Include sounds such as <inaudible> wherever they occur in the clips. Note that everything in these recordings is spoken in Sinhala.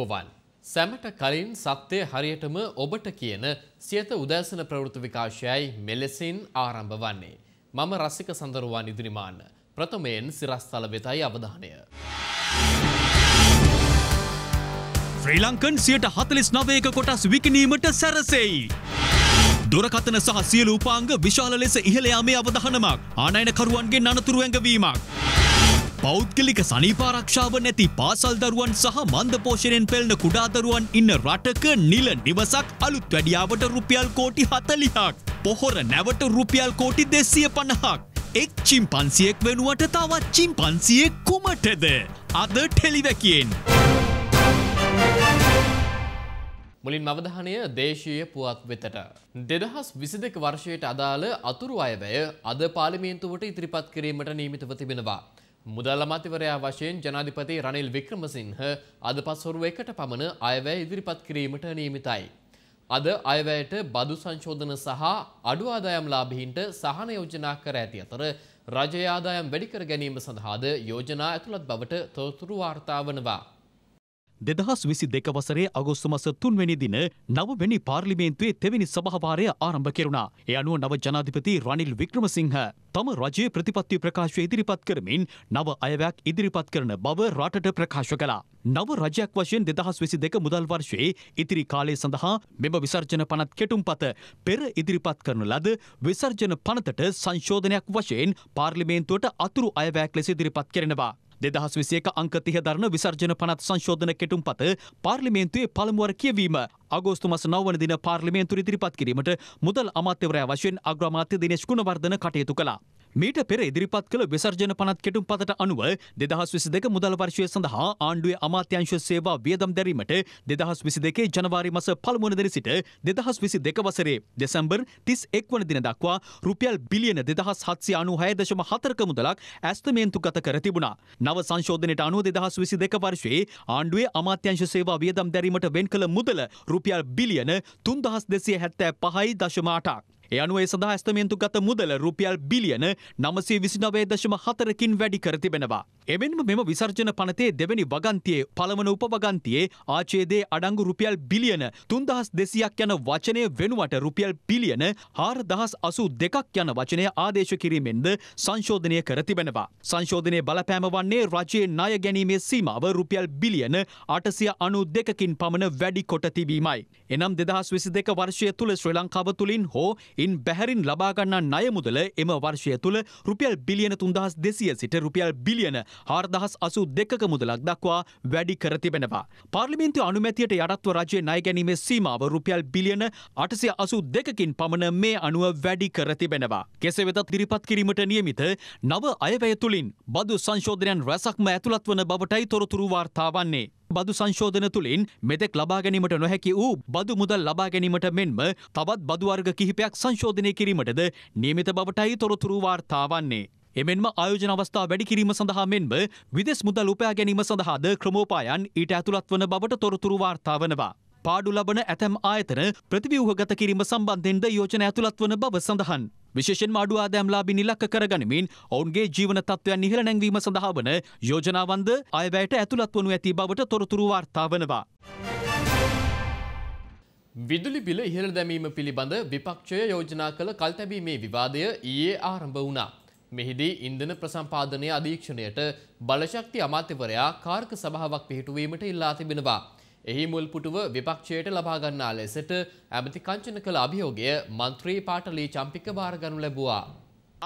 අයිබෝවන් සැමට කලින් සත්‍යය හරියටම ඔබට කියන සියත උදෑසන ප්‍රවෘති විකාශයයි මෙලෙසින් ආරම්භ වන්නේ. මම රසික සඳරුවා නිදිරිමාන්න. ප්‍රථමයෙන් සිරස්ථල වෙතයි අවධානය. ශ්‍රී ලංකන් සියට හතලිස් නවයක කොටස් විකිනීමට සැරසෙයි. දුරකතන සහ සියලූපාංග විශාල ලෙස ඉහළයාමේ අවධහනමක් ආනයන කරුවන්ගේ අනතුරුවඇඟවීමක්. පෞද්ගලික සනීපාරක්ෂාව නැති පාසල් දරුවන් සහ මන්දපෝෂණයෙන් පෙළන කුඩාදරුවන් ඉන්න රටක නිල නිවසක් අලුත් වැඩියාවට රුපියල් කෝටි හතලිහක්. පොහොර නැවට රුපියල් කෝටි දෙස්සිය පණහක්. එක් චිම්පන්සියෙක් වෙනුවට තවත් චිම්පන්සියෙක් කුමටද. අද ටෙලිවැකෙන්. මුලින් අවධානය දේශීය පුවත් වෙතට. දෙදහස් විසි දෙක වර්ෂයට අදාළ අතුරු අයවැය අද පාලිමේන්තුවට ඉදිරිපත් කිරීමට නීමිතව තිබෙනවා. මුදල් අමාත්‍යවරයා වශයෙන් ජනාධිපති රනිල් වික්‍රමසිංහ අද පස්වරු එකට පමණ අයවැය ඉදිරිපත් කිරීමට නියමිතයි. අද අයවැයට බදු සංශෝධන සහ අඩු ආදායම් ලාභීන්ට සහන යෝජනා කර ඇති අතර රජය ආදායම් වැඩි කර ගැනීම සඳහාද යෝජනා ඇතුළත් බවට තොරතුරු වාර්තා වනවා. දෙදහස් විසි දෙක වසරේ අගොස්තු මස තුන්වැනි දින නවවැනි පාර්ලිමේන්තුවේ තෙවැනි සභාවාරය ආරම්භ කෙරුණා. ඒ අනුව නව ජනාධිපති රනිල් වික්‍රමසිංහ තම රජයේ ප්‍රතිපත්ති ප්‍රකාශය ඉදිරිපත් කරමින් නව අයවැයක් ඉදිරිපත් කරන බව රටට ප්‍රකාශ කළා. නව රජයක් වශයෙන් දෙදහස් විසි දෙක මුදල් වර්ෂයේ ඉතිරි කාලය සඳහා මෙම විසර්ජන පනත් කෙටුම් පත පෙර ඉදිරිපත් කරන ලද විසර්ජන පනතට සංශෝධනයක් වශයෙන් පාර්ලිමේන්තුවට අතුරු අයවැයක් ලෙස ඉදිරිපත් කරනවා. දෙදහස් විසියක අංකතිහ දරන විසර්ජන පනත් සංශෝධන කෙටුම් පත පාර්ලිමේන්තුවේ පළමුුවර කියවීම අගෝස්තු මස නවන දින පාර්ලිමේන්තුරි තිරිපත් කිරීමට මුදල් අමාත්‍යවරයා වශයෙන් අග්‍රමාත්‍ය දිනේශ් ගුණවර්ධන කටයුතු කළා. මීට පෙර ඉදිරිපත් කළ විසර්ජන පනත් කෙටුම් පතට අනුව දෙදහස් විසි දෙක මුදල් වර්ශය සඳහා ආණ්ඩුවේ අමාත්‍යංශ සේවා වියදම් දැරීමට දෙදහස් විසි දෙකේ ජනවාරි මස පළමුුණදර සිට දෙදහස් විසි දෙක වසරේ දෙසම්බර් තිස් එක්වන දින දක්වා රුපියල් බිලියන දෙදහස් හත්සි අනු හයදශම හතරක මුදලක් ඇස්තමේන්තු ගත කර තිබුණා. නව සංශෝධනයට අනුව දෙදහස් විසි දෙක වර්ශයේ ආණ්ඩුවේ අමාත්‍යංශ සේවා වියදම් දැරීමට වෙන් කළ මුදල රුපියල් බිලියන තුන්දහස් දෙසිය හැත්තෑ පහයි දශමාටක්. ඒ අනුව ඒ සඳහා ඇස්තමේන්තු ගත මුදල රුපියල් බිලියන නමසේ විසිනවය දශම හතරකින් වැඩි කර තිබෙනවා. එමෙන්ම මෙම විසර්ජන පනතේ දෙවැනි වගන්තියේ පළවන උපවගන්තියේ ආචේදේ අඩංගු රුපියල් බිලියන තුන්දහස් දෙසියක් යන වචනය වෙනුවට රුපියල් බිලියන හාර දහස් අසු දෙකක් යන වචනය ආදේශ කිරීමෙන්ද සංශෝධනය කර තිබෙනවා. සංශෝධනය බලපෑම වන්නේ රජයේ ණය ගැනීමේ සීමාව රුපියල් බිලියන අටසිය අනු දෙකකින් පමණ වැඩි කොට තිබීමයි. එනම් දෙදහස් විසි දෙක වර්ෂය තුළ ශ්‍රී ලංකාව තුළින් හෝ ඉන් බැහැරින් ලබාගන්නා නයමුදල එම වර්ෂය තුළ රුපියල් බිලියන තුන්දහස් දෙසිය සිට රුපියල් බිලියන හාර්දහස් අසු දෙකක මුදලක් දක්වා වැඩි කර තිබෙනවා. පාර්ලිමේන්තු අනුමැතියට යටත්ව රජය ණය ගැනීමේ සීමාව රුපියල් බිලියන අටසිය අසු දෙකකින් පමණ මේ අනුව වැඩි කර තිබෙනවා. කෙසේ වෙතත් තිරිපත් කිරීමට නියමිත නව අයවැය තුළින් බදු සංශෝධනයන් රැසක්ම ඇතුළත් වන බවටයි තොරතුරු වාර්තා වන්නේ. බදු සංශෝධන තුළින් මෙතෙක් ලබා ගැනීමට නොහැකි වූ බදු මුදල් ලබා ගැනීමට මෙන්ම තවත් බදු වර්ග කිහිපයක් සංශෝධනය කිරීමටද නියමිත බවටයි තොරතුරු වාර්තා වන්නේ. එමෙන්ම ආයෝජන අවස්ථා වැඩි කිරීම සඳහා මෙන්ම විදෙස් මුදල් උපයා ගැනීම සඳහාද ක්‍රමෝපායන් ඊට ඇතුළත් වන බවට තොරතුරු වාර්තා වනවා. පාඩු ලබන ඇතැම් ආයතන ප්‍රතිව්‍යූහගත කිරීම සම්බන්ධෙන්ද යෝජන ඇතුළත් වන බව සඳහන්. විශේෂෙන් අඩු ආදෑම්ලාබින් ඉලක්ක කරගනිමින් ඔවුන්ගේ ජීවන තත්ත්වයන් ඉහළ නැංවීම සඳහා වන යෝජනාවන්ද අයවැයට ඇතුළත් වනු ඇති බවට තොරතුරු වාර්තා වනවා. විදුලි බිල ඉහළ දැමීම පිළිබඳ විපක්ෂය යෝජනා කළ කල්තැබීමේ විවාදය ඊයේ ආරම්භ වුණා. මෙහිදී ඉන්ධන ප්‍රසම්පාදනය අධීක්ෂණයට බලශක්ති අමාත්‍යවරයා කාර්ක සභාවක් පිහිටුවීමට ඉල්ලා තිබෙනවා. එහි මුල් පුටුව විපක්ෂයට ලබාගන්නා ලෙසට ඇමති කංචන කළ අභියෝගය මන්ත්‍රී පාටලී චම්පික භාරගනු ලැබවා.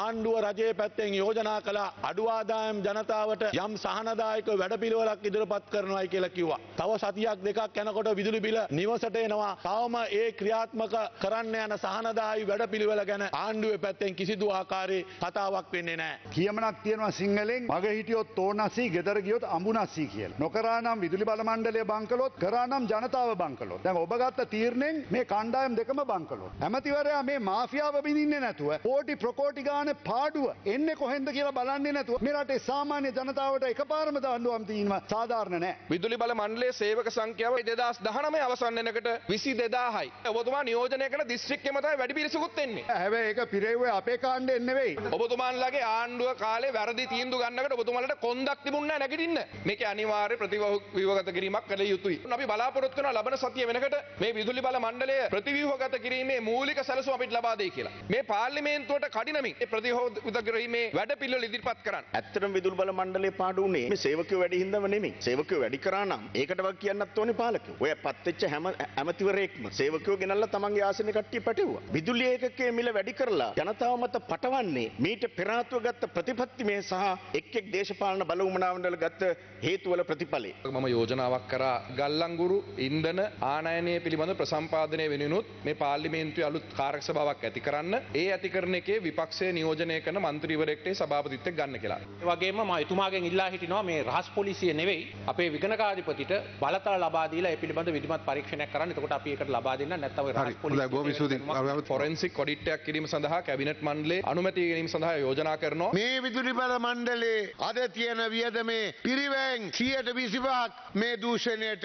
ආණ්ඩුව රජයේ පැත්තෙන් යෝජනා කළ අඩුවාදායම් ජනතාවට යම් සහනදායක වැඩපිළිවෙලක් ඉදිරිපත් කරනවායි කියලා කිව්වා. තව සතියක් දෙකක් යනකොට විදුලි බිල නිවසට එනවා. තවම ඒ ක්‍රියාත්මක කරන්න යන සහනදායි වැඩපිළිවෙල ගැන ආණ්ඩුවේ පැත්තෙන් කිසිදු ආකාරයේ කතාවක් වෙන්නේ නැහැ. කියමනක් තියෙනවා සිංහලෙන් මග හිටියොත් තෝනසි, ගෙදර ගියොත් අඹුනසි කියලා. නොකරානම් විදුලි බල මණ්ඩලය බංකලොත්, කරානම් ජනතාව බංකලොත්. දැන් ඔබ ගත්ත තීරණයෙන් මේ කණ්ඩායම් දෙකම බංකලොත්. ඇමතිවරයා මේ මාෆියාව බිඳින්නේ නැතුව කෝටි ප්‍රකෝටි ගාන ජනධාන පාඩුව එන්න කොහෙද කියලා බලන්නේ නැතුව මෙරටේ සාමාන්‍ය ජනතාවට එක පාරම දඩුවම් තිීම සාධාරණ නෑ විදුලි බල මණ්ඩලේ සේවක සංඛ්‍යාව දෙදස් දහනම අවසන් වෙනකට විසි දෙදාහයි ඔබතුමා නියෝජනය කළ දිස්ත්‍රික්කෙම තමයි වැඩි පිරිසකුත් එන්නේ හැබැයි ඒක පිරෙව්ව අපේ කාණ්ඩ එන්නෙවෙයි ඔබතුමාන්ලගේ ආණ්ඩුව කාලේ වැරදි තීන්දුව ගන්නකට ඔබතුමාලට කොන්දක් තිබුණා නැගිටින්න මේක අනිවාර්ය ප්‍රතිවිවගත කිරීමක් කළ යුතුයි අපි බලාපොරොත්තු වෙන ලබන සතිය වෙනකට මේ විදුලි බල මණ්ඩලය ප්‍රතිවිවගත කිරීමේ මූලික සැලසුම අපිට ලබා දෙයි කියලා මේ පාර්ලිමේන්තුවට කඩිනමින් ප්‍රතිහෝධ උදග්‍රහීමේ වැඩ පිළිවෙල ඉදිරිපත් කරන්න. ඇත්තටම විදුලි බල මණ්ඩලයේ පාඩු උනේ මේ සේවකයෝ වැඩි හින්දාම නෙමෙයි. සේවකයෝ වැඩි කරා නම් ඒකට වග කියන්නත් ඕනේ පාලකයෝ. ඔය පත්වෙච්ච හැම ඇමතිවරයෙක්ම සේවකයෝ ගෙනල්ලා තමන්ගේ ආසනේ කට්ටිය පැටවුවා. විදුලි ඒකකයේ මිල වැඩි කරලා ජනතාව මත පටවන්නේ මීට පෙර ආත්ව ගත්ත ප්‍රතිපත්ති මේ සහ එක් එක් දේශපාලන බලවුමනාවන්වල ගත්ත හේතුවල ප්‍රතිඵලය. මම යෝජනාවක් කරා ගල්ලංගුරු ඉන්ධන ආනයනය පිළිබඳ ප්‍රසම්පාදනය වෙනුත් මේ පාර්ලිමේන්තුවේ අලුත් කාර්යසභාවක් ඇති කරන්න. ඒ ඇති කරන එකේ විපක්ෂයේ නියෝජනය කරන මන්ත්‍රීවරෙක්ට සභාපතිත්වයක් ගන්න කියලා. ඒ වගේම මම එතුමාගෙන් ඉල්ලා හිටිනවා මේ රහස් පොලිසිය නෙවෙයි අපේ විගණකාධිපතිට බලතල ලබා දීලා ඒ පිළිබඳ විධිමත් පරීක්ෂණයක් කරන්න. එතකොට අපි ඒකට ලබා දෙන්න නැත්නම් ඔය රහස් පොලිසිය ෆොරෙන්සික් ඔඩිට් එකක් කිරීම සඳහා කැබිනට් මණ්ඩලයේ අනුමැතිය ගැනීම සඳහා යෝජනා කරනවා. මේ විදුලි බල මණ්ඩලයේ අද තියෙන වියදමේ පිරිවැයෙන් 125ක් මේ දූෂණයට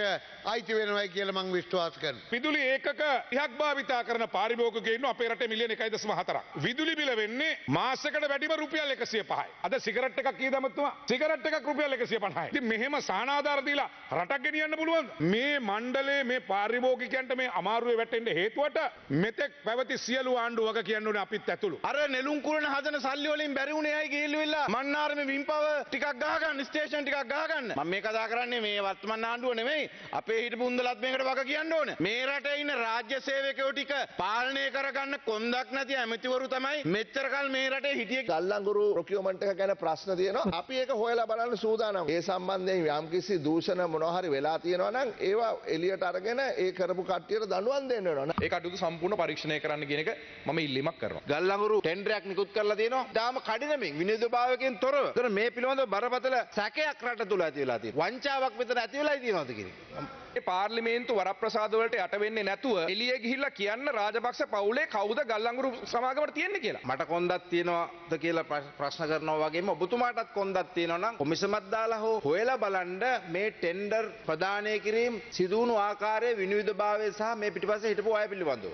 අයිති වෙනවයි කියලා මම විශ්වාස කරනවා. විදුලි ඒකක ඉහක් භාවිතා කරන පාරිභෝගිකයෝ ඉන්නවා අපේ රටේ මිලියන 1.4ක්. විදුලි බිල වෙන්නේ මාසකට වැඩිම රුපියල් 105යි. අද සිගරට් එකක් කී දැමතුමා? සිගරට් එකක් රුපියල් 150යි. ඉතින් මෙහෙම සානාධාර දීලා රටක් ගෙනියන්න පුළුවන්ද? මේ මණ්ඩලයේ මේ පාරිභෝගිකයන්ට මේ අමාරුවේ වැටෙන්න හේතුවට මෙතෙක් පැවති සියලු ආණ්ඩු වග කියන්න ඕනේ අපිත් ඇතුළු. අර නෙළුම් කුරණ හදන සල්ලි වලින් බැරි වුණේ අය ගිහිල්ලා මන්නාරමේ විම්පව ටිකක් ගහගන්න ස්ටේෂන් ටිකක් ගහගන්න. මම මේ කතා කරන්නේ මේ වර්තමාන ආණ්ඩුව නෙමෙයි. අපේ හිටපු උන්දලත් මේකට වග කියන්න ඕනේ. මේ රටේ ඉන්න රාජ්‍ය සේවකයෝ ටික පාලනය කරගන්න කොන්දක් නැති ඇමතිවරු තමයි මෙච්චර කල් මේ රටේ හිටිය ගල්ලංගුරු ප්‍රොකියමන්ට් එක ගැන ප්‍රශ්න තියෙනවා. අපි ඒක හොයලා බලන්න සූදානම්. ඒ සම්බන්ධයෙන් යම්කිසි දූෂණ මොනවා හරි වෙලා තියෙනවා නම් ඒවා එළියට අරගෙන ඒ කරපු කට්ටියට දඬුවම් දෙන්න වෙනවා. ඒ කටයුතු සම්පූර්ණ පරීක්ෂණය කරන්න කියන එක මම ඉල්ලීමක් කරනවා. ගල්ලංගුරු ටෙන්ඩරයක් නිකුත් කරලා තියෙනවා. ඊටාම කඩිනමින් විනිවිදභාවයෙන් තොරව. ඒතර මේ පිළිබඳව බරපතල සැකයක් රට තුල ඇති වෙලා තියෙනවා. වංචාවක් මෙතන ඇති වෙලා තියෙනවද කියන එක. පාර්ලිමේන්තු වරප්‍රසාදවලට යට වෙන්නේ නැතුව එළිය ගිහිල්ලා කියන්න රාජපක්ෂ පවුලේ කවුද ගල්ලංගුරු සමාගමට තියෙන්නේ කියලා. මට කොන්දක් තියෙනවද කියලා ප්‍රශ්න කරනවා වගේම ඔබතුමාටත් කොන්දක් තියෙනවා නම් කොමිසමක් දාලා හෝ හොයලා බලන්න මේ ටෙන්ඩර් ප්‍රදානය කිරීම සිදු වුණු ආකාරය විනිවිදභාවය සහ මේ පිටිපස්සේ හිටපු අය පිළිබඳව.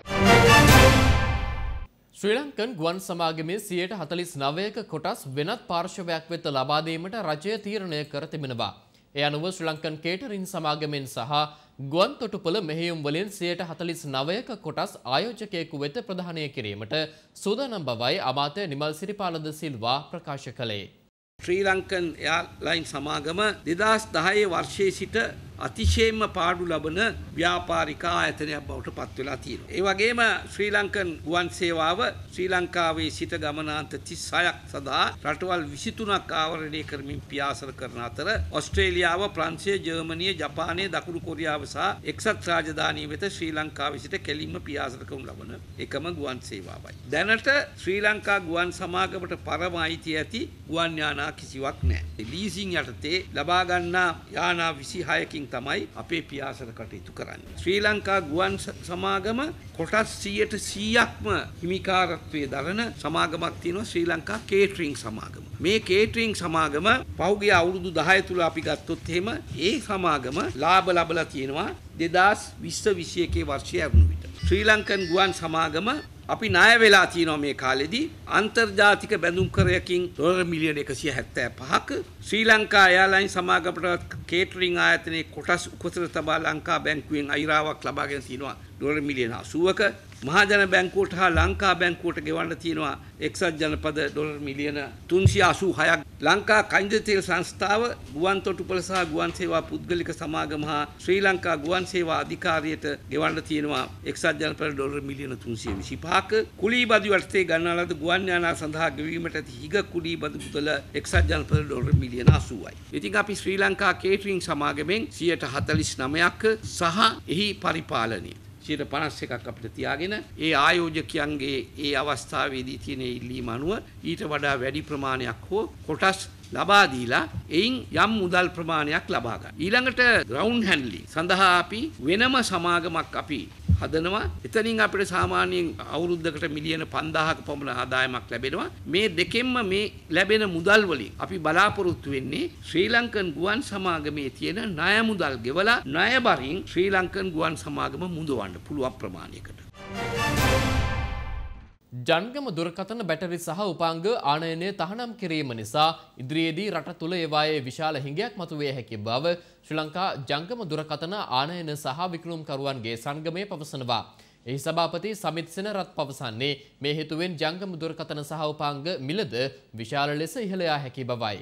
ශ්‍රී ලංකන් ගුවන් සමාගමේ සියයට හතලිස් නවයක කොටස් වෙනත් පාර්ශවයක් වෙත ලබාදීමට රජය තීරණය කර තිබෙනවා. ඒ අනුව ශ්‍රී ලංකන් කේටරින් සමාගමෙන් සහ ගුවන්තොටුපළ මෙහෙයුම් වලින් 149ක කොටස් ආයෝජකයෙකු වෙත ප්‍රදානය කිරීමට සූදානම් බවයි අමාත්‍ය නිමල් සිරිපාලද සිල්වා ප්‍රකාශ කළේ. ශ්‍රී ලංකන් එයාර්ලයින් සමාගම 2010 වර්ෂයේ සිට අතිශයෙන්ම පාඩු ලබන ව්‍යාපාරික ආයතනයක් බවට පත් වෙලා තියෙනවා. ඒ වගේම ශ්‍රී ලංකන් ගුවන් සේවාව ශ්‍රී ලංකාවේ සිට ගමනාන්ත 36ක් සඳහා රටවල් 23ක් ආවරණය කරමින් පියාසර කරන අතර ඔස්ට්‍රේලියාව, ප්‍රංශය, ජර්මනිය, ජපානය, දකුණු කොරියාව සහ එක්සත් රාජධානිය වෙත ශ්‍රී ලංකාවේ සිට කෙලින්ම පියාසර කරනු ලබන එකම ගුවන් සේවාවයි. දැනට ශ්‍රී ලංකා ගුවන් සමාගමට පරම අයිතිය ඇති ගුවන් යානා කිසිවක් නැහැ. ලීසින් යටතේ ලබා ගන්නා යානා 26කින් අතින් තමයි අපේ පියාසර කටයුතු කරන්නේ. ශ්‍රී ලංකා ගුවන් සමාගම කොටස් 100%ක්ම හිමිකාරත්වයේ දරන සමාගමක් තියෙනවා ශ්‍රී ලංකා කේටරිං සමාගම. මේ කේටරිං සමාගම පහුගිය අවුරුදු 10 තුල අපි ගත්තොත් එහෙම ඒ සමාගම ලාභ ලබලා තියෙනවා 2020 21 වර්ෂය වුණු විට. ශ්‍රී ලංකන් ගුවන් සමාගම අපි ණය වෙලා තියෙනවා මේ කාලෙදී අන්තර්ජාතික බැඳුම් කරයකින් ඩොලර් මිලියන 175ක ශ්‍රී ලංකා එයාලයින් සමාගමට කේටරින් ආයතනයේ කොටස් උපතර තබා ලංකා බැංකුවෙන් අයිරාවක් ලබාගෙන තිනවා ඩොලර් මිලියන 80ක මහජන බැංකුවට හා ලංකා බැංකුවට ගෙවන්න තියෙනවා එක්සත් ජනපද ඩොලර් මිලියන 386ක් ලංකා කන්දතෙල් සංස්ථාව ගුවන් තොටුපළ සහ ගුවන් සේවා පුද්ගලික සමාගම හා ශ්‍රී ලංකා ගුවන් සේවා අධිකාරියට ගෙවන්න තියෙනවා එක්සත් ජනපද ඩොලර් මිලියන 325ක කුලීබදු යටතේ ගන්නා ලද ගුවන් යානා සඳහා ගෙවීමට ඇති හිග කුලීබදු මුදල එක්සත් ජනපද ඩොලර් මිලියන 80යි. ඉතින් අපි ශ්‍රී ලංකා කේටරින් සමාගමෙන් 149ක් සහ එහි පරිපාලනය සියයට 51ක් අපිට තියාගෙන ඒ ආයෝජකයන්ගේ ඒ අවස්ථාවේදී තියෙන ඉල්ලීම අනුව ඊට වඩා වැඩි ප්‍රමාණයක් හෝ කොටස් ලබා දීලා එයින් යම් මුදල් ප්‍රමාණයක් ලබා ගන්න. ඊළඟට ග්‍රවුන්ඩ් හැන්ඩ්ලින් සඳහා අපි වෙනම සමාගමක් අපි හදනවා. එතනින් අපිට සාමාන්‍යයෙන් අවුරුද්දකට මිලියන 5000ක පමණ ආදායමක් ලැබෙනවා. මේ දෙකෙන්ම මේ ලැබෙන මුදල් වලින් අපි බලාපොරොත්තු වෙන්නේ ශ්‍රී ලංකන් ගුවන් සමාගමේ තියෙන ණය මුදල් ගෙවලා ණය බරින් ශ්‍රී ලංකන් ගුවන් සමාගම මුදවන්න පුළුවන් ප්‍රමාණයකට. ජංගම දුරකථන බැටරි සහ උපාංග ආනයනය තහනම් කිරීම නිසා ඉදිරියේදී රට තුළ ඒවායේ විශාල හිඟයක් මතුවේ හැකි බව ශ්‍රී ලංකා ජංගම දුරකථන ආනයන සහ විකරුම්කරුවන්ගේ සංගමය පවසනවා. එහි සභාපති සමිත් සෙනරත් පවසන්නේ මේ හේතුවෙන් ජංගම දුරකථන සහ උපාංග මිලද විශාල ලෙස ඉහළ යා හැකි බවයි.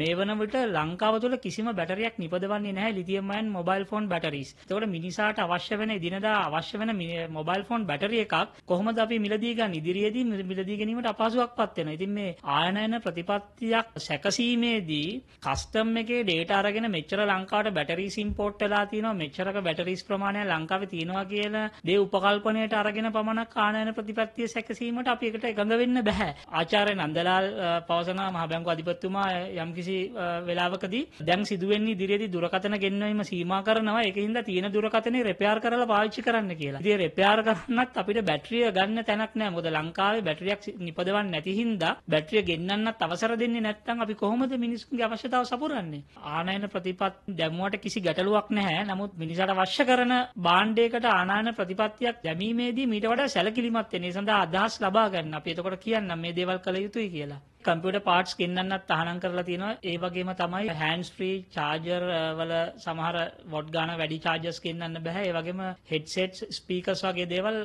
මේ වන විට ලංකාව තුළ කිසිම බැටරියක් නිපදවන්නේ නැහැ lithium ion mobile phone batteries. ඒතකොට මිනිසාට අවශ්‍ය වෙන එදිනදා අවශ්‍ය වෙන මොබයිල් ෆෝන් බැටරිය එකක් කොහොමද අපි මිලදී ගන්න ඉදිරියේදී මිලදී ගැනීමට අපහසුවක්පත් වෙනවා. ඉතින් මේ ආයනයන ප්‍රතිපත්තියක් සැකසීමේදී කස්ටම් එකේ ඩේටා අරගෙන මෙච්චර ලංකාවට බැටරීස් ඉම්පෝට් වෙලා තියෙනවා මෙච්චරක බැටරීස් ප්‍රමාණය ලංකාවේ තියෙනවා කියන දේ උපකල්පනයට අරගෙන පමණක් ආනයන ප්‍රතිපත්තිය සැකසීමට අපි එකට එකඟ වෙන්න බෑ. ආචාර්ය නන්දලාල් පවසන මහ බැංකු අධිපතිතුමා යම් යම්කිසි වෙලාවකදී දැන් සිදුවෙන්නේ ඉදිරියේදී දුරකථන ගෙන්වීම සීමා කරනවා ඒක හින්දා තියෙන දුරකථනේ රිපෙයාර් කරලා පාවිච්චි කරන්න කියලා. ඉතින් රිපෙයාර් කරන්නත් අපිට බැටරිය ගන්න තැනක් නැහැ. මොකද ලංකාවේ බැටරියක් නිපදවන්නේ නැති හින්දා බැටරිය ගෙන්නන්නත් අවසර දෙන්නේ නැත්නම් අපි කොහොමද මිනිස්සුන්ගේ අවශ්‍යතාව සපුරන්නේ? ආනයන ප්‍රතිපත් දැමුවට කිසි ගැටලුවක් නැහැ. නමුත් මිනිසාට අවශ්‍ය කරන බාණ්ඩයකට ආනයන ප්‍රතිපත්තියක් දැමීමේදී මීට වඩා සැලකිලිමත් වෙන. ඒ සඳහා අදහස් ලබා ගන්න. අපි එතකොට කියන්න මේ දේවල් කළ යුතුයි කියලා. කම්පියුටර් පාර්ට්ස් ගෙන්නන්නත් තහනම් කරලා තියෙනවා. ඒ වගේම තමයි හෑන්ඩ්ස් ෆ්‍රී චාර්ජර් වල සමහර වොට් ගාන වැඩි චාර්ජර්ස් ගෙන්නන්න බෑ. ඒ වගේම හෙඩ්සෙට්ස්, ස්පීකර්ස් වගේ දේවල්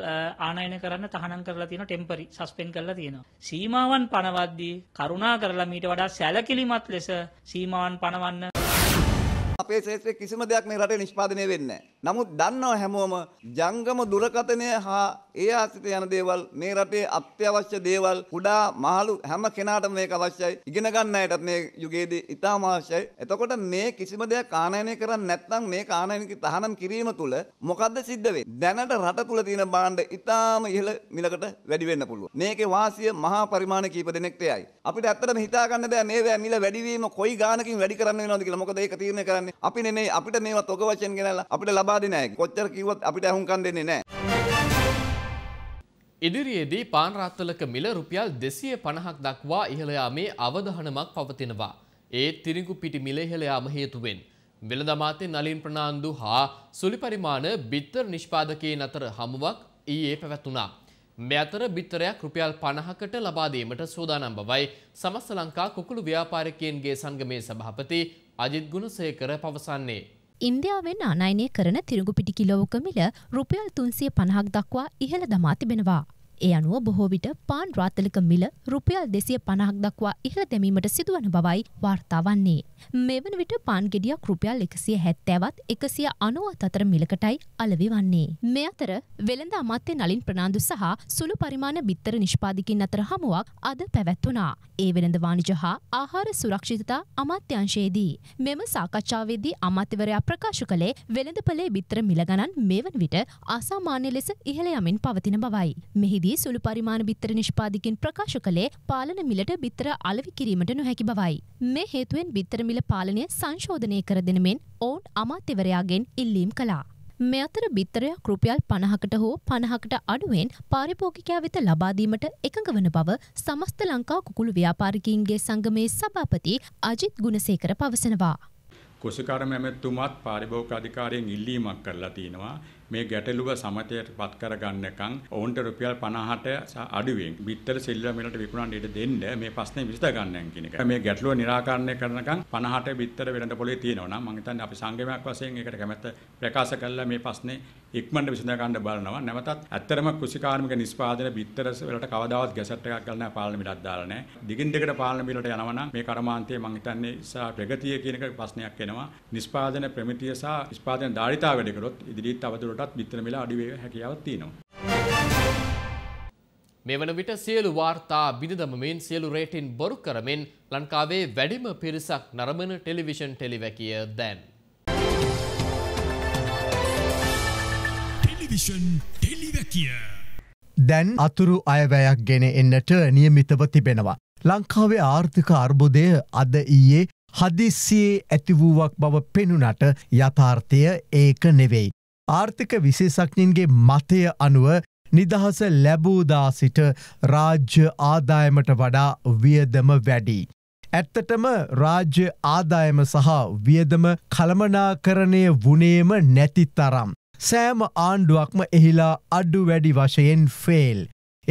ආනයන කරන්න තහනම් කරලා තියෙනවා. ටෙම්පරි සස්පෙන්ඩ් කරලා තියෙනවා. සීමාවන් පනවද්දී කරුණා කරලා මීට වඩා සැලකිලිමත් ලෙස සීමාවන් පනවන්න අපේ ශේත්‍රයේ කිසිම දෙයක් මේ රටේ නිෂ්පාදනය වෙන්නේ නැහැ. නමුත් දන්නව හැමෝම ජංගම දුරකථනය හා ඒ ආශ්‍රිත යන දේවල් මේ රටේ අත්‍යවශ්‍ය දේවල් කුඩා මහලු හැම කෙනාටම මේක අවශ්‍යයි. ඉගෙන ගන්න අයටත් මේ යුගයේදී ඉතාම අවශ්‍යයි. එතකොට මේ කිසිම දෙයක් ආනයනය කරන්නේ නැත්නම් මේ ආනයනික තහනම් කිරීම තුළ මොකද්ද සිද්ධ වෙන්නේ? දැනට රට තුළ තියෙන බාණ්ඩ ඉතාම ඉහළ මිලකට වැඩි වෙන්න පුළුවන්. මේකේ වාසිය මහා පරිමාණ කීප දෙනෙක්ට යයි. අපිට ඇත්තටම හිතා ගන්න බෑ මේ මිල වැඩිවීම කොයි ගානකින් වැඩි කරන්න වෙනවද කියලා. මොකද ඒක තීරණය කරන්නේ අපි නෙමෙයි අපිට මේවත් ඔක වචෙන් ගෙනල්ලා අපිට ලබා දෙන්නේ නැහැ. කොච්චර කිව්වත් අපිට අහුම්කම් දෙන්නේ නැහැ. ඉදිරියේදී පාන්රාත්තලක මිල රුපියල් දෙසිය පණහක් දක්වා ඉහළයාමේ අවධහනමක් පවතිනවා. ඒ තිරිගු පිටි මිල ඉහළයාම හේතුවෙන්. වෙළදමාතේ නලින් ප්‍රනාන්දු හා සුළි පරිමාණ බිත්තර නිෂ්පාදකයෙන් අතර හමුවක් ඊයේ පැවැත්වනා. මෙ අතර බිත්තරයක් රුපියල් පණහකට ලබාදීමට සූදානම් බවයි සමස්ස ලංකා කුකුළු ව්‍යාපාරිකයන්ගේ සංගමේ සභාපති අජිත් ගුණසේකර පවසන්නේ. ඉන්දියාවෙන් ආනයනය කරන තිරුගු පිටි කිලෝකමිල රුපියල් තුන්සිය පණහක් දක්වා ඉහළ දමා තිබෙනවා. ඒ අනුව බොහෝ විට පාන් රාත්තලික මිල රුපියල් දෙසිය පණහක් දක්වා ඉහළ දැමීමට සිදුවන බවයි වාර්තාවන්නේ. මෙවන විට පාන් ගෙඩියක් රුපියල් එකසිය හැත්තෑවත් එකසිය අනුවත් අතර මිලකටයි අලවි වන්නේ. මේ අතර වෙළඳ අමත්‍ය නලින් ප්‍රනාාන්දු සහ සුළු පරිමාණ බිත්තර නිෂ්පාදිකින් අතර හමුවක් අද පැවැත්වනා. ඒ වෙළඳ වාණිජ හා ආහාර සුරක්ෂිතතා අමාත්‍යංශයේදී. මෙම සාකච්ඡාවේදී අමාත්‍යවරයා ප්‍රකාශ කළේ වෙළඳ පලේ බිත්තර මිලගණන් මෙවන් විට අසාමාන්‍ය ලෙස ඉහළ යමින් පවතින බවයි. මෙහිදී එහිදී සුළු පරිමාණ බිත්තර නිෂ්පාදිකින් ප්‍රකාශ කළේ පාලන මිලට බිත්තර අලවි කිරීමට නොහැකි බවයි. මේ හේතුවෙන් බිත්තර මිල පාලනය සංශෝධනය කර දෙන මෙන් ඔවුන් අමාත්‍යවරයාගෙන් ඉල්ලීම් කළා. මේ අතර බිත්තරයක් රුපියල් පණහකට හෝ පණහකට අඩුවෙන් පාරිභෝගිකයා වෙත ලබාදීමට එකඟ වන බව සමස්ත ලංකා කුකුළු ව්‍යාපාරිකීන්ගේ සංගමයේ සභාපති අජිත් ගුණසේකර පවසනවා. කොසිකාර මැමැත්තුමත් පාරිභෝග අධිකාරයෙන් ඉල්ලීමක් කරලා තියෙනවා. මේ ගැටලුව සමතයට පත් කරගන්නකම් ඔවුන්ට රුපියල් 50ට අඩුවෙන් බිත්තර සෙල්ලම් වලට විකුණන්න ඉඩ දෙන්න මේ ප්‍රශ්නේ විසඳ ගන්නම් කියන එක. මේ ගැටලුව निराකරණය කරනකම් 50ට බිත්තර වෙළඳ පොලේ තියෙනවා නම් මම හිතන්නේ අපි සංගමයක් වශයෙන් ඒකට කැමැත්ත ප්‍රකාශ කරලා මේ ප්‍රශ්නේ ඉක්මනට විසඳ ගන්න බලනවා. නැවතත් ඇත්තරම කෘෂිකාර්මික නිෂ්පාදන බිත්තර වලට කවදාවත් ගැසට් එකක් ගන්න පාලන මිලක් දාලා නැහැ. දිගින් දිගට පාලන මිලට යනවා නම් මේ කර්මාන්තයේ මම හිතන්නේ ඉස්සා ප්‍රගතිය කියන එක ප්‍රශ්නයක් එනවා. නිෂ්පාදන ප්‍රමිතිය සහ නිෂ්පාදන ධාරිතාව වැඩි කරොත් ඉදිරියට අවදුරට දුරටත් විතර වෙලා අඩු වේ හැකියාවක් තියෙනවා. මේ වන විට සියලු වාර්තා බිඳදමමින් සියලු රේටින් බොරු කරමින් ලංකාවේ වැඩිම පිරිසක් නරඹන ටෙලිවිෂන් ටෙලිවැකිය දැන්. ටෙලිවිෂන් ටෙලිවැකිය දැන් අතුරු අයවැයක් ගෙන එන්නට නියමිතව තිබෙනවා. ලංකාවේ ආර්ථික අර්බුදය අද ඊයේ හදිස්සියේ ඇති වූවක් බව පෙනුනට යථාර්ථය ඒක නෙවෙයි. ආර්ථික විශේෂඥන්ගේ මතය අනුව නිදහස ලැබූදා සිට රාජ්‍ය ආදායමට වඩා වියදම වැඩි. ඇත්තටම රාජ්‍ය ආදායම සහ වියදම කළමනාකරණය වුණේම නැති තරම්. සෑම ආණ්ඩුවක්ම එහිලා අඩු වැඩි වශයෙන් ෆෙල්.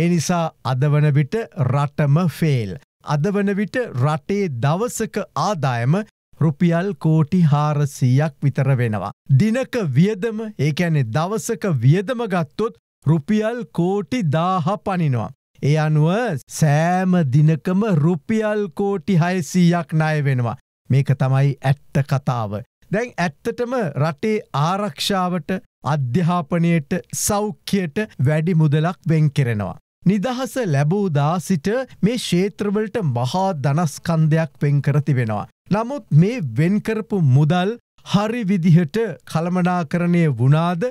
එනිසා අදවන විට රටම ෆෙල්. අද වන විට රටේ දවසක ආදායම රුපියල් කෝටි හාරසීයක් විතර වෙනවා. දිනක වියදම ඒකැනෙ දවසක වියදම ගත්තොත් රුපියල් කෝටි දාහ පනිනවා. ඒ අනුව සෑම දිනකම රුපියල් කෝටි හයසීයක් ණය වෙනවා. මේක තමයි ඇත්ත කතාව. දැන් ඇත්තටම රටේ ආරක්ෂාවට අධ්‍යාපනයට සෞඛ්‍යයට වැඩි මුදලක් වෙන් කෙරෙනවා. නිදහස ලැබූදා සිට මේ ශේත්‍රවලට මහා ධනස්කන්ධයක් වෙන් කර තිබෙනවා. නමුත් මේ වෙන්කරපු මුදල් හරි විදිහට කළමනාකරණය වුණාද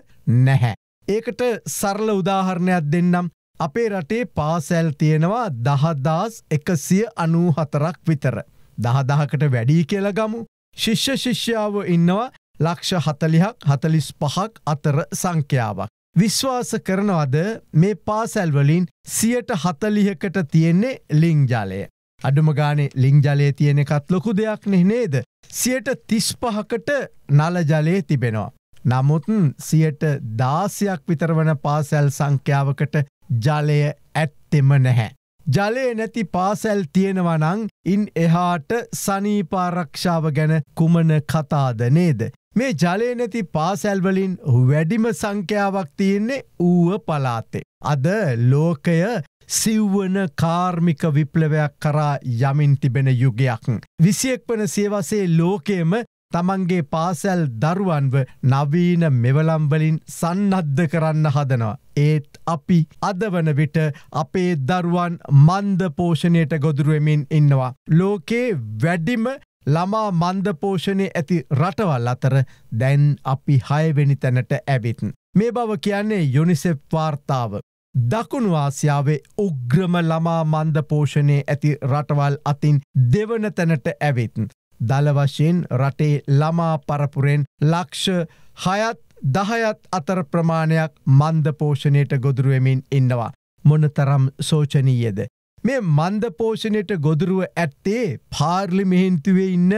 නැහැ. ඒකට සරල උදාහරණයක් දෙන්නම්. අපේ රටේ පාසැල් තියෙනවා දහදාස් එකසිය අනූ හතරක් විතර. දහදහකට වැඩී කියලගමු. ශිෂ්‍ය ශිෂ්‍යාව ඉන්නවා ලක්ෂ හතලිහක් හතලිස් පහක් අතර සංඛ්‍යාවක්. විශ්වාස කරනවද මේ පාසැල්වලින් සියට හතලිහකට තියෙන්නේ ලිංජාලය. අඩුම ගානේ ලිංජලය තියෙන එකත් ලොකු දෙයක් නෙ නේද. සියට තිස්පහකට නලජලය තිබෙනවා. නමුත් සියට දාසයක් විතරවන පාසැල් සංඛ්‍යාවකට ජලය ඇත්තෙම නැහැ. ජලය නැති පාසැල් තියෙනවනං ඉන් එහාට සනීපාරක්ෂාව ගැන කුමන කතාද නේද. මේ ජලය නැති පාසැල්වලින් වැඩිම සංඛ්‍යාවක් තියෙන්නේ ඌව පලාතේ. අද ලෝකය සිව්වන කාර්මික විප්ලවයක් කරා යමින් තිබෙන යුගයක්. විසියෙක් වන සියවසේ ලෝකයම තමන්ගේ පාසැල් දරුවන්ව නවීන මෙවලම්වලින් සන්නද්ධ කරන්න හදනවා. ඒත් අපි අදවන විට අපේ දරුවන් මන්ද පෝෂණයට ගොදුරුවමින් ඉන්නවා. ලෝකේ වැඩිම ළමා මන්දපෝෂණය ඇති රටවල් අතර දැන් අපි හයවෙනි තැනට ඇවිත්. මේ බව කියන්නේ යුනිසෙප් වාර්තාව. දකුණු ආසියාවේ උග්‍රම ළමා මන්දපෝෂණය ඇති රටවල් අතින් දෙවන තැනට ඇවිත්. දලවශයෙන් රටේ ළමා පරපුරෙන් ලක්ෂ හයත් දහයත් අතර ප්‍රමාණයක් මන්දපෝෂණයට ගොදුරුවමින් ඉන්නවා. මොනතරම් සෝචනීයද. මේ මන්ද පෝෂණයට ගොදුරුව ඇත්තේ පාර්ලිමිහින්තුවේ ඉන්න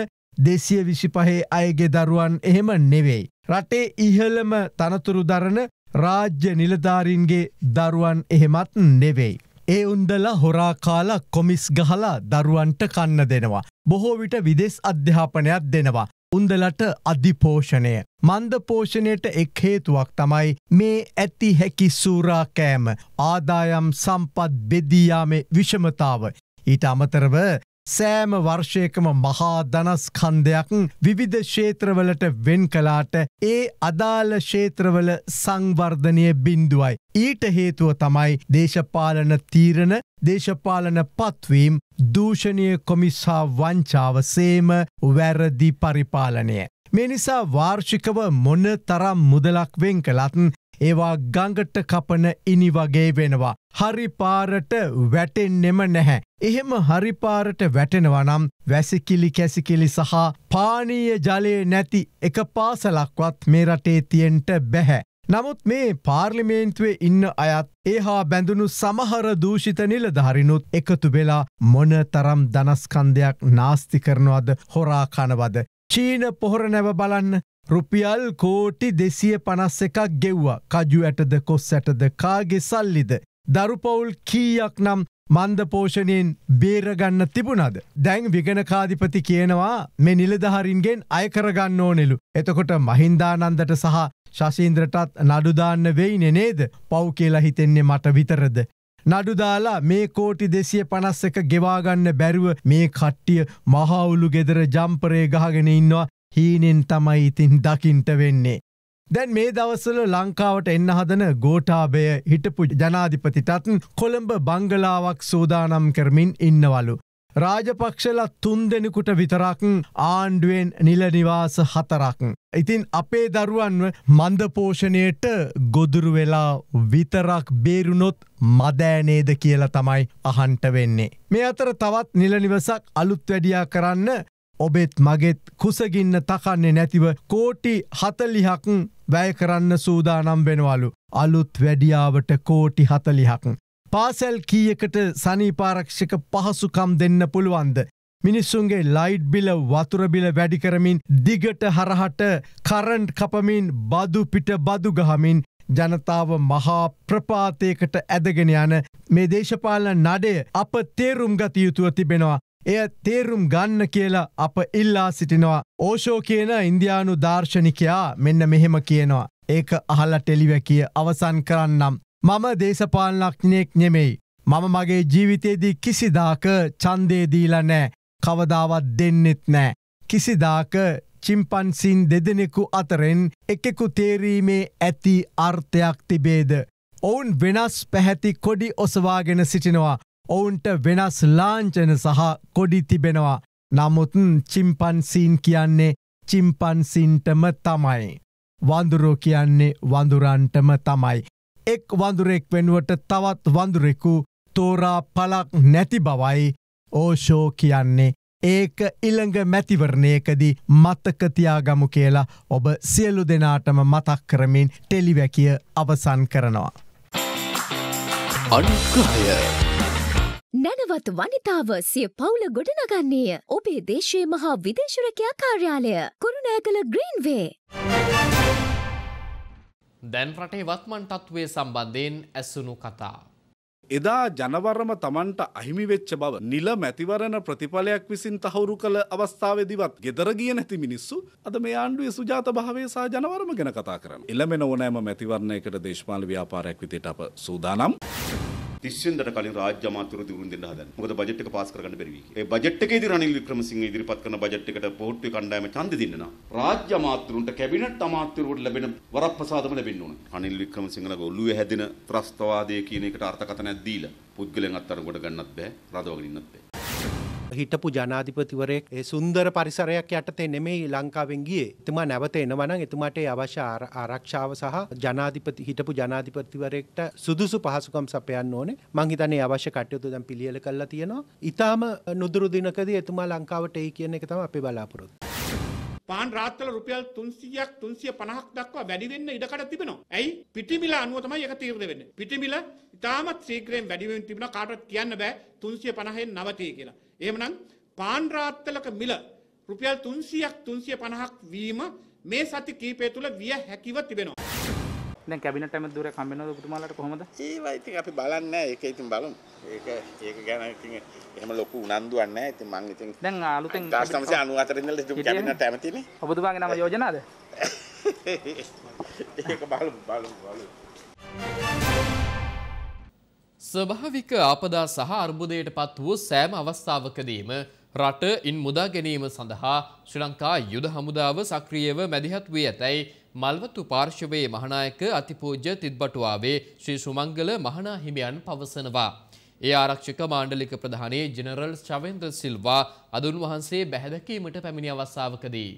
දෙසිය විසි පහේ අයගේ දරුවන් එහෙම නෙවෙයි. රටේ ඉහළම තනතුරු දරන රාජ්‍ය නිලධාරීන්ගේ දරුවන් එහෙමත් නෙවෙයි. ඒ උන්දලා හොරාකාලා කොමිස් ගහලා දරුවන්ට කන්න දෙනවා. බොහෝ විට විදෙස් අධ්‍යාපනයක් දෙනවා. උන්දලට අධිපෝෂණය. මන්දපෝෂණයට එක් හේතුවක් තමයි මේ ඇති හැකි සූරා කෑම ආදායම් සම්පත් බෙදීයාමේ විෂමතාව. ඊට අමතරව සෑම වර්ෂයකම මහා ධනස්කන්ධයක් විවිධ ශේත්‍රවලට වෙන් කලාට ඒ අදාළ ශේත්‍රවල සංවර්ධනය බින්දුවයි. ඊට හේතුව තමයි දේශපාලන තීරණ දේශපාලන පත්වීම් දූෂණය කොමිස්සා වංචාව සේම වැරදි පරිපාලනය. මේ නිසා වාර්ෂිකව මොන තරම් මුදලක් වෙන් කළත් ඒවා ගඟට කපන ඉනි වගේ වෙනවා. හරිපාරට වැටෙන්නෙම නැහැ. එහෙම හරිපාරට වැටෙනවා නම් වැසිකිලි කැසිකිලි සහ පානීය ජලය නැති එක පාසලක්වත් මේ රටේ තියෙන්ට බැහැ. නමුත් මේ පාර්ලිමේන්තුවේ ඉන්න අයත් ඒහා බැඳුණු සමහර දූෂිත නිලධහරිනුත් එකතු වෙලා මොන තරම් දනස්කන්දයක් නාස්ති කරනවද හොරාකනවද. චීන පොහොර නැව බලන්න රුපියල් කෝටි දෙසිය පනස් එකක් ගෙව්වා කජු ඇටද කොස් ඇටද කාගෙ සල්ලිද. දරුපවුල් කීයක් නම් මන්දපෝෂණයෙන් බේරගන්න තිබුණද. දැන් විගනකාධිපති කියනවා මෙ නිලධහරින්ගෙන් අයකරගන්න ඕනෙලු. එතකොට මහින්දානන්දට සහ ශශීන්ද්‍රටත් නඩුදාන්න වෙයිනෙ නේද පව් කියලා හිතෙන්නේ මට විතරද. නඩුදාලා මේ කෝටි දෙසිය පනස් එක ගෙවාගන්න බැරුව මේ කට්ටිය මහවුලු ගෙදර ජම්පරය ගහගෙන ඉන්නවා හීනෙන් තමයි ඉතින් දකිින්ට වෙන්නේ. දැන් මේ දවස්සල ලංකාවට එන්න හදන ගෝටාබය හිටපු ජනාධිපතිටත් කොළඹ බංගලාවක් සූදානම් කරමින් ඉන්නවලු. රාජපක්ෂල තුන් දෙනෙකුට විතරක් ආණ්ඩුවෙන් නිලනිවාස හතරක්. ඉතින් අපේ දරුවන්ව මන්දපෝෂණයට ගොදුරු වෙලා විතරක් බේරුණොත් මදෑනේද කියලා තමයි අහන්ට වෙන්නේ. මේ අතර තවත් නිලනිවසක් අලුත් වැඩියා කරන්න ඔබෙත් මගෙත් කුසගින්න තකන්නේ නැතිව කෝටි හතලිහක් වැය කරන්න සූදානම් වෙනවලු. අලුත් වැඩියාවට කෝටි හතලිහක්. පාසැල් කීයකට සනීපාරක්ෂක පහසුකම් දෙන්න පුළුවන්ද. මිනිස්සුන්ගේ ලයිට් බිල වතුරබිල වැඩිකරමින් දිගට හරහට කරන්ට් කපමින් බදුපිට බදුගහමින් ජනතාව මහා ප්‍රපාතයකට ඇදගෙන යන මේ දේශපාලන නඩය අප තේරුම් ගතයුතුව තිබෙනවා එය තේරුම් ගන්න කියලා අප ඉල්ලා සිටිනවා. ඕෂෝ කියන ඉන්දයානු දර්ශනිකයා මෙන්න මෙහෙම කියනවා. ඒක අහල්ල ටෙලිවැකිය අවසන් කරන්නම්. මම දේශපාලනක්ඥයෙක් නෙමෙයි. මම මගේ ජීවිතයේදී කිසිදාක චන්දේදීල නෑ. කවදාවත් දෙන්නෙත් නෑ. කිසිදාක චිම්පන්සින් දෙදෙනෙකු අතරෙන් එකෙකු තේරීමේ ඇති අර්ථයක් තිබේද. ඔවුන් වෙනස් පැහැති කොඩි ඔසවාගෙන සිටිනවා. ඔවුන්ට වෙනස් ලාංචන සහ කොඩි තිබෙනවා. නමුත් චිම්පන්සීන් කියන්නේ චිම්පන්සින්ටම තමයි. වඳුරෝ කියන්නේ වඳුරන්ටම තමයි. එක් වඳුරෙක් වෙනුවට තවත් වඳුරෙකු තෝරා පලක් නැති බවයි ඕෂෝ කියන්නේ ඒක ඉළඟ මැතිවරණයකදී මත්තකතියාගමු කියලා ඔබ සියලු දෙනාටම මතක් කරමින් ටෙලිවැකිය අවසන් කරනවා. අනුග්‍රහය නැනවත් වනිතාව සිය පවුල ගොඩනගන්නේය ඔබේ දේශය මහා විදේශරකයා කාර්යාලය කුරුණෑගල ග්‍රීන්වේ. දැන් රටේ වත්මන් තත්ත්වය සම්බන්ධයෙන් ඇසුණු කතා. එදා ජනවරම තමන්ට අහිමිවෙච්ච බව නිල මැතිවරණ ප්‍රතිඵලයක් විසින් තහවුරු කළ අවස්ථාවදිවත් ගෙදර ගිය නැති මිනිස්සු අද මේ ආණ්ඩුවේ සුජාත භාවය සහ ජනවරම ගැන කතා කරන. එළමෙන ඕනෑම මැතිවරණයකට දේශපාල ව්‍යාපාරයක් විදියට අප සූදානම්. 30 කලින් රාජ්‍ය අමාත්‍යවරු දිරුම් දෙන්න හදන්නේ. මොකද බජට් එක පාස් කරගන්න බැරි වෙයි. ඒ බජට් එකේදී රනිල් වික්‍රමසිංහ ඉදිරිපත් කරන බජට් එකට පොහොට්ටුවේ කණ්ඩායම ඡන්ද දෙන්න නම් රාජ්‍ය අමාත්‍යවරුන්ට කැබිනට් අමාත්‍යවරුන්ට ලැබෙන වරප්‍රසාදම ලැබෙන්න ඕන. රනිල් වික්‍රමසිංහලගේ ඔළුවේ හැදෙන ත්‍රස්තවාදය කියන එකට අර්ථකථනක් දීලා පුද්ගලයන් අත්අඩංගුවට ගන්නත් බෑ, රඳවගෙන ඉන්නත් බෑ. හිටපු ජනාධිපතිවරයෙක් ඒ සුන්දර පරිසරයක් යටතේ නෙමෙයි ලංකාවෙන් ගියේ. එතුමා නැවත එනවා නම් එතුමාට ඒ අවශ්‍ය ආරක්ෂාව සහ ජනාධිපති හිටපු ජනාධිපතිවරයෙක්ට සුදුසු පහසුකම් සපයන්න ඕනේ. මං හිතන්නේ අවශ්‍ය කටයුතු දැන් පිළියෙල කරලා තියෙනවා. ඊටාම නුදුරු දිනකදී එතුමා ලංකාවට එයි කියන එක තමයි අපි බලාපොරොත්තු. පාන් රාත්තල රුපියල් 300ක් 350ක් දක්වා වැඩි වෙන්න ඉඩකඩ තිබෙනවා. ඇයි? පිටිමිල අනුව තමයි ඒක තීරණය වෙන්නේ. පිටිමිල ඉතාමත් ශීඝ්‍රයෙන් වැඩි වෙමින් තිබුණා කාටවත් කියන්න බෑ 350න් නවතී කියලා. එහෙමනම් පාන්රාත්තලක මිල රුපියල් 300ක් 350ක් වීම මේ සති කීපය තුළ විය හැකිව තිබෙනවා. දැන් කැබිනට් ඇමතිවරයා කම්බිනේද ඔබතුමාලට කොහොමද? ඒවා ඉතින් අපි බලන්නේ නැහැ. ඒක ඉතින් බලමු. ඒක ඒක ගැන ඉතින් එහෙම ලොකු උනන්දුවක් නැහැ. ඉතින් මං ඉතින් දැන් අලුතෙන් 1994 ඉඳලා ඉතින් කැබිනට් ඇමතිනේ. ඔබතුමාගේ නම <laughs> යෝජනාද? ඒක බලමු බලමු බලමු. ස්වභාවික ආපදා සහ අර්බුදයට පත් වූ සෑම අවස්ථාවකදීම රට ඉන් මුදා ගැනීම සඳහා ශ්‍රී ලංකා යුද හමුදාව සක්‍රියව මැදිහත් වී ඇතැයි මල්වතු පාර්ශවයේ මහනායක අතිපූජ්‍ය තිත්බටුවාවේ ශ්‍රී සුමංගල මහනා හිමියන් පවසනවා. ඒ ආරක්ෂක මාණ්ඩලික ප්‍රධානී ජෙනරල් ශවෙන්ද්‍ර සිල්වා අදුන් වහන්සේ බැහැදකීමට පැමිණි අවස්ථාවකදී.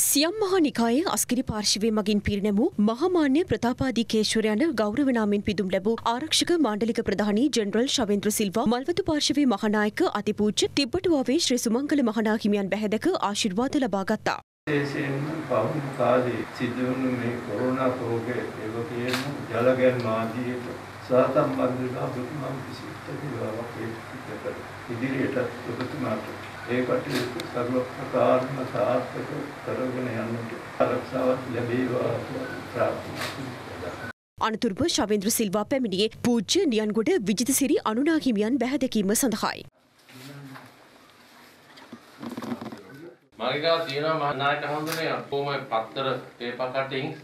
සියම් මහා නිකායේ අස්කිරි පාර්ශවය මගින් පිරිනැමූ මහාමාන්‍ය ප්‍රතාපාදිකේශ්වර යන ගෞරව නාමෙන් පිදුම් ලැබූ ආරක්ෂක මණ්ඩලික ප්‍රධානී ජෙනරල් ශවේන්ද්‍ර සිල්වා මල්වතු පාර්ශවයේ මහානායක අතිපූජ්‍ය තිබ්බටුවාවේ ශ්‍රී සුමංගල මහනා හිමියන් බැහැදක ආශිර්වාද ලබා ගත්තා. විශේෂයෙන්ම පහුගිය කාලේ සිද්ධ වුණු මේ කොරෝනා රෝගයේ ඒවකේම ජලගැල් මාධ්‍යයට සාතම්බන්ධක ඔබතුමා විශේෂ ඉදිරියට ඔබතුමාට ඒ කටයුතු සර්ව ප්‍රකාරම සාර්ථක කරගෙන යන්නට ආරක්ෂාවක් ලැබේවා ප්‍රාර්ථනා අනතුරුව ශවේන්ද්‍ර සිල්වා පැමිණියේ පූජ්‍ය නියන්ගොඩ විජිතසිරි අනුනා හිමියන් බැහැදැකීම සඳහායි. මගේගා තියෙනවා මහානායක හඳුනේ අපෝම පත්තර තේපකටින්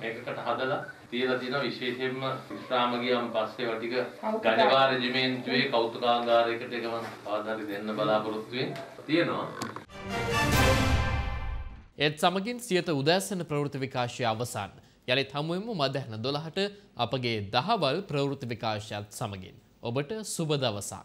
මේකකට හදලා තියලා තියෙනවා විශේෂයෙන්ම විශ්‍රාම ගියාම පස්සේ ඒවා ටික ගජවා රෙජිමෙන්ටුවේ කෞතුකාගාරයකට ගමන් ආධාරි දෙන්න බලාපොරොත්තු තියෙනවා. ඒත් සමගින් සියත උදෑසන ප්‍රවෘත්ති විකාශය අවසන්. යළිත් හමුවෙමු මධ්‍යහන 12ට අපගේ දහවල් ප්‍රවෘත්ති විකාශයත් සමගින්. ඔබට සුබ දවසක්.